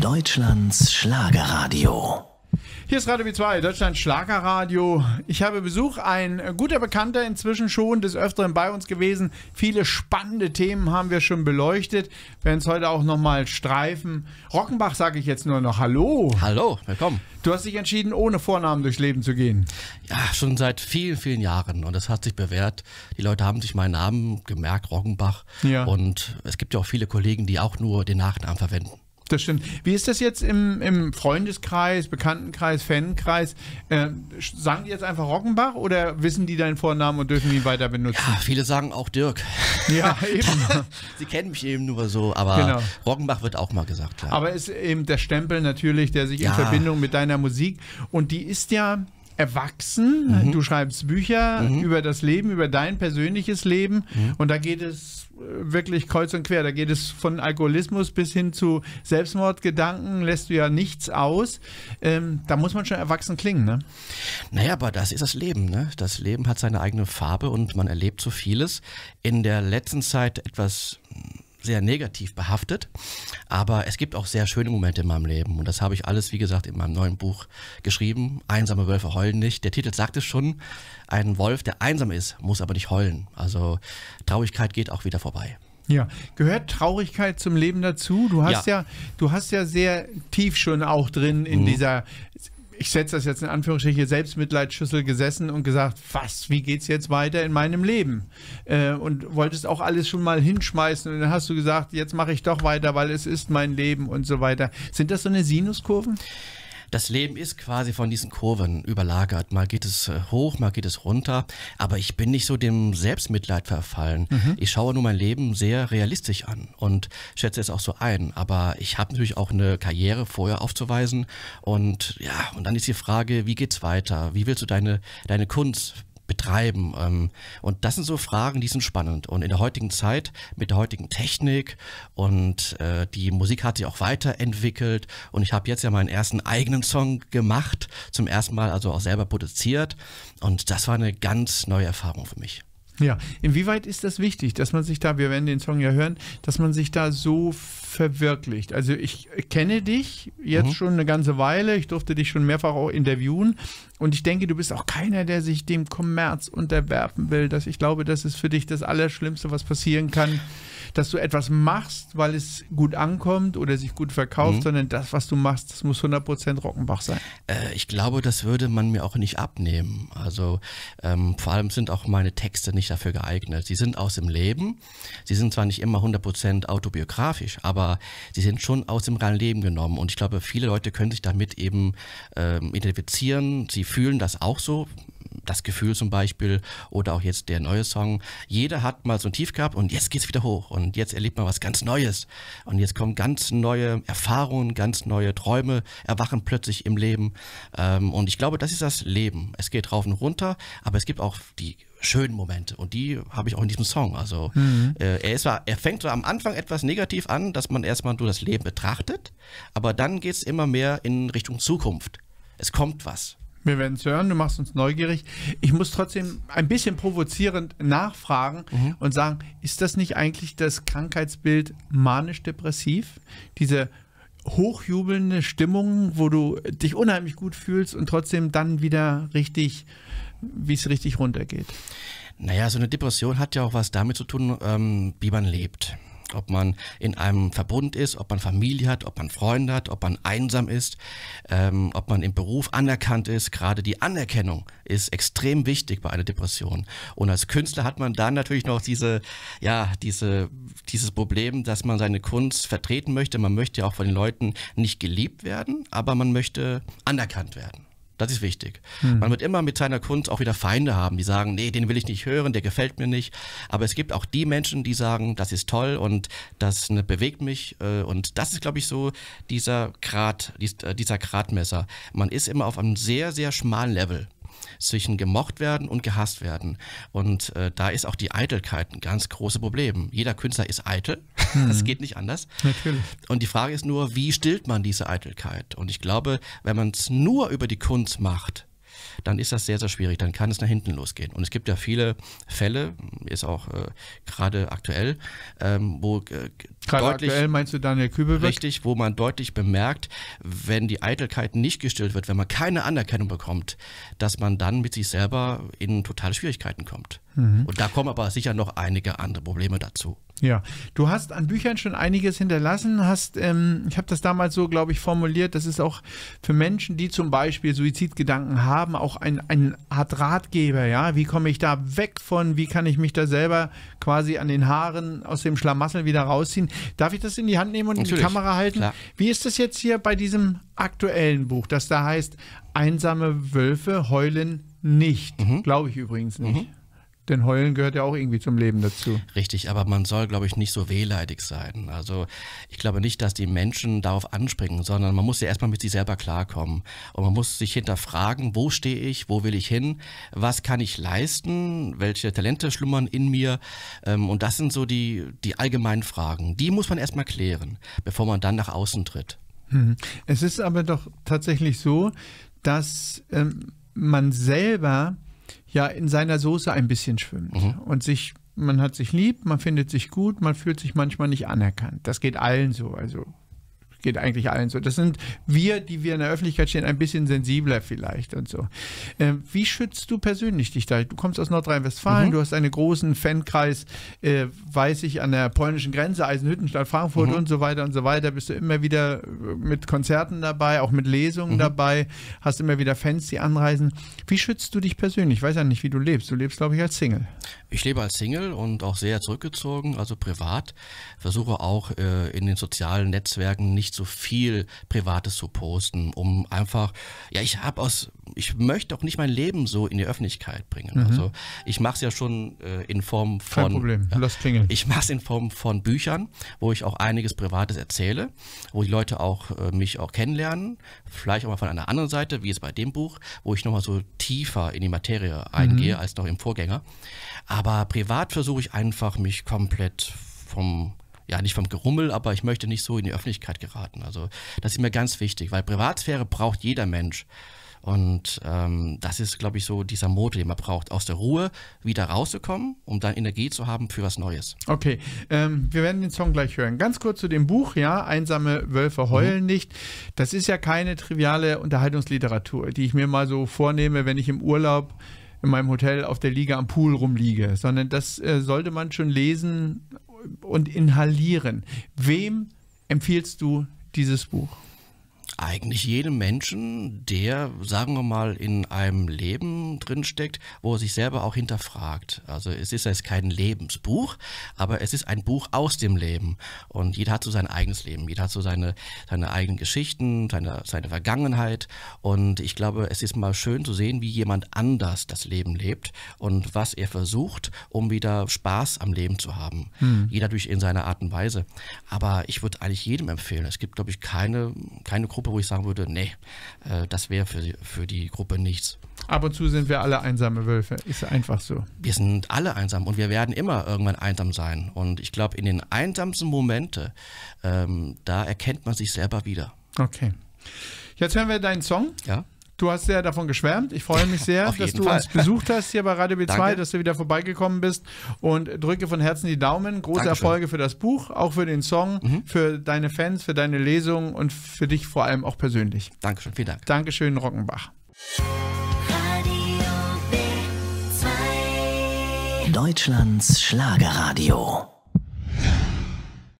Deutschlands Schlagerradio. Hier ist Radio B2, Deutschlands Schlagerradio. Ich habe Besuch, ein guter Bekannter inzwischen schon, des Öfteren bei uns gewesen. Viele spannende Themen haben wir schon beleuchtet. Wir Werden es heute auch nochmal streifen. Rockenbach sage ich jetzt nur noch Hallo. Hallo, willkommen. Du hast dich entschieden, ohne Vornamen durchs Leben zu gehen. Ja, schon seit vielen, vielen Jahren. Und das hat sich bewährt. Die Leute haben sich meinen Namen gemerkt, Rockenbach. Ja. Und es gibt ja auch viele Kollegen, die auch nur den Nachnamen verwenden. Das stimmt. Wie ist das jetzt im, im Freundeskreis, Bekanntenkreis, Fankreis? Äh, sagen die jetzt einfach Rockenbach oder wissen die deinen Vornamen und dürfen ihn weiter benutzen? Ja, viele sagen auch Dirk. Ja, eben. Sie kennen mich eben nur so, aber genau. Rockenbach wird auch mal gesagt. Klar. Aber ist eben der Stempel natürlich, der sich ja. in Verbindung mit deiner Musik und die ist ja erwachsen. Mhm. Du schreibst Bücher mhm. über das Leben, über dein persönliches Leben. Mhm. Und da geht es äh, wirklich kreuz und quer. Da geht es von Alkoholismus bis hin zu Selbstmordgedanken, lässt du ja nichts aus. Ähm, da muss man schon erwachsen klingen, ne? Naja, aber das ist das Leben, ne? Das Leben hat seine eigene Farbe und man erlebt so vieles. In der letzten Zeit etwas hm, sehr negativ behaftet, aber es gibt auch sehr schöne Momente in meinem Leben und das habe ich alles, wie gesagt, in meinem neuen Buch geschrieben. Einsame Wölfe heulen nicht. Der Titel sagt es schon, ein Wolf, der einsam ist, muss aber nicht heulen. Also Traurigkeit geht auch wieder vorbei. Ja, gehört Traurigkeit zum Leben dazu? Du hast ja, ja du hast ja sehr tief schon auch drin in mhm. dieser ich setze das jetzt in Anführungsstriche, Selbstmitleidschüssel gesessen und gesagt, was, wie geht's jetzt weiter in meinem Leben? Äh, und wolltest auch alles schon mal hinschmeißen und dann hast du gesagt, jetzt mache ich doch weiter, weil es ist mein Leben und so weiter. Sind das so eine Sinuskurven? Das Leben ist quasi von diesen Kurven überlagert. Mal geht es äh, hoch, mal geht es runter. Aber ich bin nicht so dem Selbstmitleid verfallen. Mhm. Ich schaue nur mein Leben sehr realistisch an und schätze es auch so ein. Aber ich habe natürlich auch eine Karriere vorher aufzuweisen. Und ja, und dann ist die Frage, wie geht's weiter? Wie willst du deine, deine Kunst betreiben? Ähm, und das sind so Fragen, die sind spannend. Und in der heutigen Zeit mit der heutigen Technik und äh, die Musik hat sich auch weiterentwickelt. Und ich habe jetzt ja meinen ersten eigenen Song gemacht, zum ersten Mal also auch selber produziert. Und das war eine ganz neue Erfahrung für mich. Ja, inwieweit ist das wichtig, dass man sich da, wir werden den Song ja hören, dass man sich da so verwirklicht? Also ich kenne dich jetzt mhm. schon eine ganze Weile, ich durfte dich schon mehrfach auch interviewen, und ich denke, du bist auch keiner, der sich dem Kommerz unterwerfen will. Das, ich glaube, das ist für dich das Allerschlimmste, was passieren kann, dass du etwas machst, weil es gut ankommt oder sich gut verkauft, mhm. sondern das, was du machst, das muss 100% Rockenbach sein. Äh, ich glaube, das würde man mir auch nicht abnehmen. Also ähm, vor allem sind auch meine Texte nicht dafür geeignet. Sie sind aus dem Leben. Sie sind zwar nicht immer 100% autobiografisch, aber sie sind schon aus dem reinen Leben genommen. Und ich glaube, viele Leute können sich damit eben ähm, identifizieren. Sie fühlen das auch so. Das Gefühl zum Beispiel oder auch jetzt der neue Song. Jeder hat mal so ein Tief gehabt und jetzt geht es wieder hoch und jetzt erlebt man was ganz Neues und jetzt kommen ganz neue Erfahrungen, ganz neue Träume erwachen plötzlich im Leben. Ähm, und ich glaube, das ist das Leben. Es geht rauf und runter, aber es gibt auch die schönen Momente und die habe ich auch in diesem Song. Also mhm. Äh, er, ist, er fängt so am Anfang etwas negativ an, dass man erstmal nur das Leben betrachtet, aber dann geht es immer mehr in Richtung Zukunft. Es kommt was. Wir werden es hören, du machst uns neugierig. Ich muss trotzdem ein bisschen provozierend nachfragen mhm. und sagen, ist das nicht eigentlich das Krankheitsbild manisch-depressiv? Diese hochjubelnde Stimmung, wo du dich unheimlich gut fühlst und trotzdem dann wieder richtig, wie es richtig runtergeht. Naja, so eine Depression hat ja auch was damit zu tun, ähm, wie man lebt ob man in einem Verbund ist, ob man Familie hat, ob man Freunde hat, ob man einsam ist, ähm, ob man im Beruf anerkannt ist. Gerade die Anerkennung ist extrem wichtig bei einer Depression. Und als Künstler hat man dann natürlich noch diese, ja, diese, dieses Problem, dass man seine Kunst vertreten möchte. Man möchte ja auch von den Leuten nicht geliebt werden, aber man möchte anerkannt werden. Das ist wichtig. Hm. Man wird immer mit seiner Kunst auch wieder Feinde haben, die sagen, nee, den will ich nicht hören, der gefällt mir nicht. Aber es gibt auch die Menschen, die sagen, das ist toll und das ne, bewegt mich. Äh, und das ist, glaube ich, so dieser Grad, äh, dieser Gradmesser. Man ist immer auf einem sehr, sehr schmalen Level zwischen gemocht werden und gehasst werden. Und äh, da ist auch die Eitelkeit ein ganz großes Problem. Jeder Künstler ist eitel, hm. das geht nicht anders. Natürlich. Und die Frage ist nur, wie stillt man diese Eitelkeit? Und ich glaube, wenn man es nur über die Kunst macht, dann ist das sehr, sehr schwierig. Dann kann es nach hinten losgehen. Und es gibt ja viele Fälle, ist auch äh, gerade aktuell, ähm, wo äh, deutlich, aktuell meinst du Daniel Kübelbeck? Richtig, wo man deutlich bemerkt, wenn die Eitelkeit nicht gestillt wird, wenn man keine Anerkennung bekommt, dass man dann mit sich selber in totale Schwierigkeiten kommt. Mhm. Und da kommen aber sicher noch einige andere Probleme dazu. Ja, du hast an Büchern schon einiges hinterlassen, hast, ähm, ich habe das damals so, glaube ich, formuliert, das ist auch für Menschen, die zum Beispiel Suizidgedanken haben, auch ein, ein Art Ratgeber, ja, wie komme ich da weg von, wie kann ich mich da selber quasi an den Haaren aus dem Schlamassel wieder rausziehen. Darf ich das in die Hand nehmen und Natürlich. in die Kamera halten? Klar. Wie ist das jetzt hier bei diesem aktuellen Buch, das da heißt, einsame Wölfe heulen nicht, mhm. glaube ich übrigens nicht. Mhm. Denn Heulen gehört ja auch irgendwie zum Leben dazu. Richtig, aber man soll, glaube ich, nicht so wehleidig sein. Also ich glaube nicht, dass die Menschen darauf anspringen, sondern man muss ja erstmal mit sich selber klarkommen. Und man muss sich hinterfragen, wo stehe ich, wo will ich hin, was kann ich leisten, welche Talente schlummern in mir. Ähm, und das sind so die, die allgemeinen Fragen. Die muss man erstmal klären, bevor man dann nach außen tritt. Mhm. Es ist aber doch tatsächlich so, dass ähm, man selber ja in seiner Soße ein bisschen schwimmt mhm. und sich, man hat sich lieb, man findet sich gut, man fühlt sich manchmal nicht anerkannt. Das geht allen so. Also geht eigentlich allen so. Das sind wir, die wir in der Öffentlichkeit stehen, ein bisschen sensibler vielleicht und so. Ähm, wie schützt du persönlich dich da? Du kommst aus Nordrhein-Westfalen, mhm. du hast einen großen Fankreis, äh, weiß ich, an der polnischen Grenze, Eisenhüttenstadt, Frankfurt mhm. und so weiter und so weiter. Bist du immer wieder äh, mit Konzerten dabei, auch mit Lesungen mhm. dabei, hast immer wieder Fans, die anreisen. Wie schützt du dich persönlich? Ich weiß ja nicht, wie du lebst. Du lebst, glaube ich, als Single. Ich lebe als Single und auch sehr zurückgezogen, also privat. Versuche auch äh, in den sozialen Netzwerken nicht nicht so viel Privates zu posten, um einfach, ja, ich habe aus, ich möchte auch nicht mein Leben so in die Öffentlichkeit bringen. Mhm. Also ich mache es ja schon äh, in Form von. Kein Problem, ja, lass klingeln. Ich mache es in Form von Büchern, wo ich auch einiges Privates erzähle, wo die Leute auch äh, mich auch kennenlernen, vielleicht auch mal von einer anderen Seite, wie es bei dem Buch, wo ich nochmal so tiefer in die Materie eingehe mhm. als noch im Vorgänger. Aber privat versuche ich einfach, mich komplett vom ja, nicht vom Gerummel, aber ich möchte nicht so in die Öffentlichkeit geraten. Also das ist mir ganz wichtig, weil Privatsphäre braucht jeder Mensch. Und ähm, das ist, glaube ich, so dieser Motor, den man braucht, aus der Ruhe wieder rauszukommen, um dann Energie zu haben für was Neues. Okay, ähm, wir werden den Song gleich hören. Ganz kurz zu dem Buch, ja, Einsame Wölfe heulen mhm. nicht. Das ist ja keine triviale Unterhaltungsliteratur, die ich mir mal so vornehme, wenn ich im Urlaub in meinem Hotel auf der Liege am Pool rumliege, sondern das äh, sollte man schon lesen, und inhalieren. Wem empfiehlst du dieses Buch? eigentlich jedem Menschen, der, sagen wir mal, in einem Leben drinsteckt, wo er sich selber auch hinterfragt. Also es ist jetzt kein Lebensbuch, aber es ist ein Buch aus dem Leben. Und jeder hat so sein eigenes Leben, jeder hat so seine, seine eigenen Geschichten, seine, seine Vergangenheit. Und ich glaube, es ist mal schön zu sehen, wie jemand anders das Leben lebt und was er versucht, um wieder Spaß am Leben zu haben. Hm. Jeder durch in seiner Art und Weise. Aber ich würde eigentlich jedem empfehlen. Es gibt, glaube ich, keine, keine Gruppe wo ich sagen würde, nee, äh, das wäre für, für die Gruppe nichts. Ab und zu sind wir alle einsame Wölfe, ist einfach so. Wir sind alle einsam und wir werden immer irgendwann einsam sein. Und ich glaube, in den einsamsten Momente, ähm, da erkennt man sich selber wieder. Okay. Jetzt hören wir deinen Song. Ja. Du hast ja davon geschwärmt. Ich freue mich sehr, dass du Fall. uns besucht hast hier bei Radio B2, Danke. dass du wieder vorbeigekommen bist und drücke von Herzen die Daumen. Große Dankeschön. Erfolge für das Buch, auch für den Song, mhm. für deine Fans, für deine Lesungen und für dich vor allem auch persönlich. Dankeschön, vielen Dank. Dankeschön, Rockenbach. Radio B2. Deutschlands Schlagerradio.